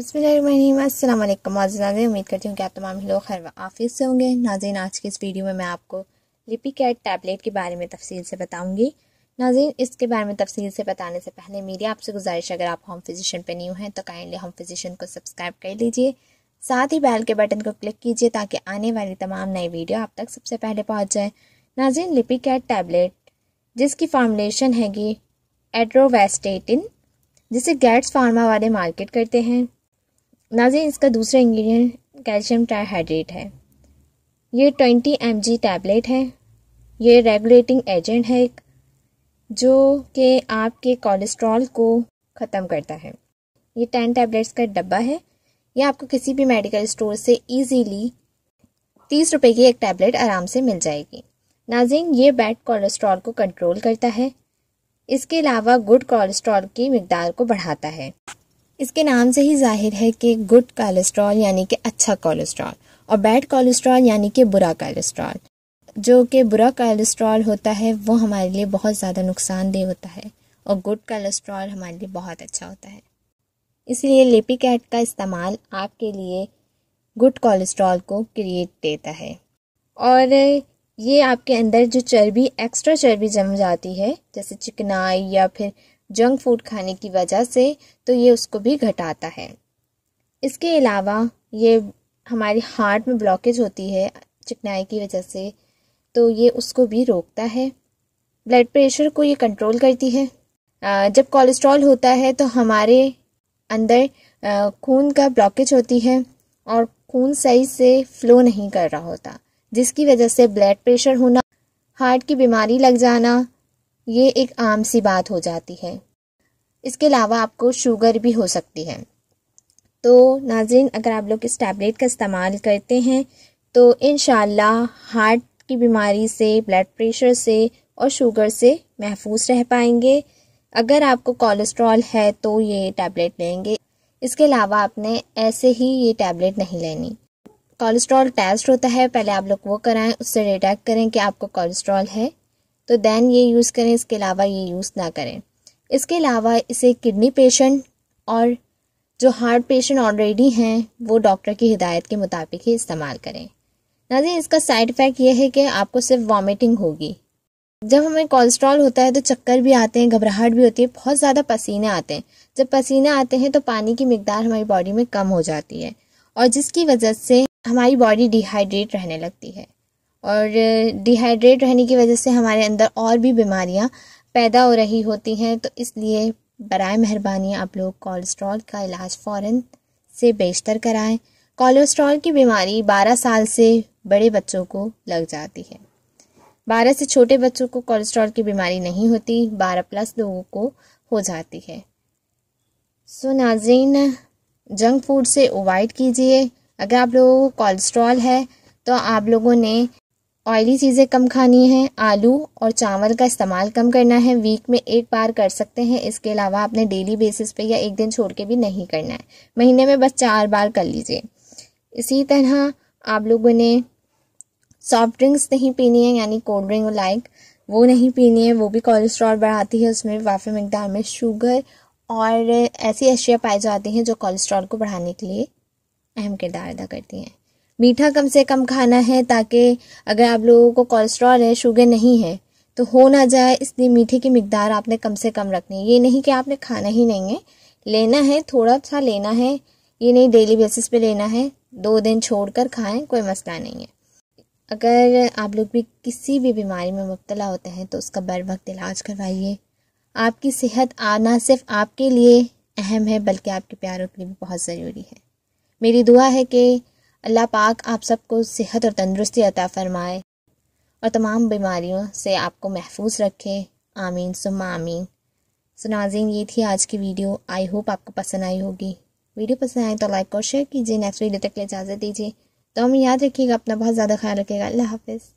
अस्सलाम वालेकुम उम्मीद करती हूँ कि आप तमाम लोग खैर आफिस से होंगे नाजीन आज की इस वीडियो में मैं आपको लिपी कैट टैबलेट के बारे में तफसील से बताऊँगी नाजीन इसके बारे में तफसील से बताने से पहले मेरी आपसे गुजारिश अगर आप होम फिजिशन पर न्यू हैं तो काइंडली होम फिजिशन को सब्सक्राइब कर लीजिए साथ ही बैल के बटन को क्लिक कीजिए ताकि आने वाली तमाम नई वीडियो आप तक सबसे पहले पहुँच जाए नाजीन लिपी कैट टैबलेट जिसकी फार्मलेशन हैगी एड्रोवेस्टेटिन जिसे गैट्स फार्मा वाले मार्केट करते हैं नाजी इसका दूसरा इंग्रेडिएंट कैल्शियम ट्राईहाइड्रेट है ये ट्वेंटी एम जी टैबलेट है ये रेगुलेटिंग एजेंट है एक जो कि आपके कोलेस्ट्रॉल को ख़त्म करता है ये टेन टैबलेट्स का डब्बा है यह आपको किसी भी मेडिकल स्टोर से इजीली तीस रुपए की एक टैबलेट आराम से मिल जाएगी नाजिन ये बैड कोलेस्ट्रॉल को कंट्रोल करता है इसके अलावा गुड कोलेस्ट्रॉल की मकदार को बढ़ाता है इसके नाम से ही जाहिर है कि गुड कोलेस्ट्रॉल यानी कि अच्छा कोलेस्ट्रॉल और बैड कोलेस्ट्रॉल यानी कि बुरा कोलेस्ट्रॉल जो कि बुरा कोलेस्ट्रॉल होता है वो हमारे लिए बहुत ज़्यादा नुकसानदेह होता है और गुड कोलेस्ट्रॉल हमारे लिए बहुत अच्छा होता है इसलिए लिपिकैट का इस्तेमाल आपके लिए गुड कोलेस्ट्रॉल को क्रिएट देता है और ये आपके अंदर जो चर्बी एक्स्ट्रा चर्बी जम जाती है जैसे चिकनाई या फिर जंक फूड खाने की वजह से तो ये उसको भी घटाता है इसके अलावा ये हमारे हार्ट में ब्लॉकेज होती है चिकनाई की वजह से तो ये उसको भी रोकता है ब्लड प्रेशर को ये कंट्रोल करती है जब कोलेस्ट्रॉल होता है तो हमारे अंदर खून का ब्लॉकेज होती है और खून सही से फ्लो नहीं कर रहा होता जिसकी वजह से ब्लड प्रेशर होना हार्ट की बीमारी लग जाना ये एक आम सी बात हो जाती है इसके अलावा आपको शुगर भी हो सकती है तो नाजिन अगर आप लोग इस टैबलेट का इस्तेमाल करते हैं तो इन हार्ट की बीमारी से ब्लड प्रेशर से और शुगर से महफूज रह पाएंगे अगर आपको कोलेस्ट्रॉल है तो ये टैबलेट लेंगे इसके अलावा आपने ऐसे ही ये टैबलेट नहीं लेनी कोलेस्ट्रॉल टेस्ट होता है पहले आप लोग वो कराएं उससे डिटेक्ट करें कि आपको कोलेस्ट्रॉल है तो दैन ये यूज़ करें इसके अलावा ये यूज़ ना करें इसके अलावा इसे किडनी पेशेंट और जो हार्ट पेशेंट ऑलरेडी हैं वो डॉक्टर की हिदायत के मुताबिक ही इस्तेमाल करें नाजी इसका साइड इफ़ेक्ट ये है कि आपको सिर्फ वॉमिटिंग होगी जब हमें कोलेस्ट्रॉल होता है तो चक्कर भी आते हैं घबराहट भी होती है बहुत ज़्यादा पसीने आते हैं जब पसीने आते हैं तो पानी की मकदार हमारी बॉडी में कम हो जाती है और जिसकी वजह से हमारी बॉडी डिहाइड्रेट रहने लगती है और डिहाइड्रेट रहने की वजह से हमारे अंदर और भी बीमारियाँ पैदा हो रही होती हैं तो इसलिए बरए मेहरबानी आप लोग कोलेस्ट्रॉल का इलाज फ़ौर से बेशतर कराएं कोलेस्ट्रॉल की बीमारी 12 साल से बड़े बच्चों को लग जाती है 12 से छोटे बच्चों को कोलेस्ट्रॉल की बीमारी नहीं होती 12 प्लस लोगों को हो जाती है सो नाजीन जंक फूड से अवॉइड कीजिए अगर आप लोगों को कोलेस्ट्रॉल है तो आप लोगों ने ऑयली चीज़ें कम खानी हैं आलू और चावल का इस्तेमाल कम करना है वीक में एक बार कर सकते हैं इसके अलावा आपने डेली बेसिस पे या एक दिन छोड़ के भी नहीं करना है महीने में बस चार बार कर लीजिए इसी तरह आप लोगों ने सॉफ्ट ड्रिंक्स नहीं पीनी है यानी कोल्ड ड्रिंक लाइक वो नहीं पीनी है वो भी कोलेस्ट्रॉल बढ़ाती है उसमें वाफे मकदार में शुगर और ऐसी अशिया पाई जाती हैं जो कोलेस्ट्रॉल को बढ़ाने के लिए अहम किरदार अदा करती हैं मीठा कम से कम खाना है ताकि अगर आप लोगों को कोलेस्ट्रॉल है शुगर नहीं है तो हो ना जाए इसलिए मीठे की मकदार आपने कम से कम रखनी है ये नहीं कि आपने खाना ही नहीं है लेना है थोड़ा सा लेना है ये नहीं डेली बेसिस पे लेना है दो दिन छोड़कर खाएं कोई मसला नहीं है अगर आप लोग भी किसी भी बीमारी में मुबतला होते हैं तो उसका बर वक्त इलाज करवाइए आपकी सेहत ना सिर्फ आपके लिए अहम है बल्कि आपके प्यारों के लिए भी बहुत ज़रूरी है मेरी दुआ है कि अल्लाह पाक आप सबको सेहत और तंदरुस्ती अता फरमाए और तमाम बीमारियों से आपको महफूज रखे आमीन सुम आमीन सुनाजीन ये थी आज की वीडियो आई होप आपको पसंद आई होगी वीडियो पसंद आए तो लाइक और शेयर कीजिए नेक्स्ट वीडियो तक ले इजाज़त दीजिए तो हमें याद रखिएगा अपना बहुत ज़्यादा ख्याल रखिएगा अल्लाह हाफिज़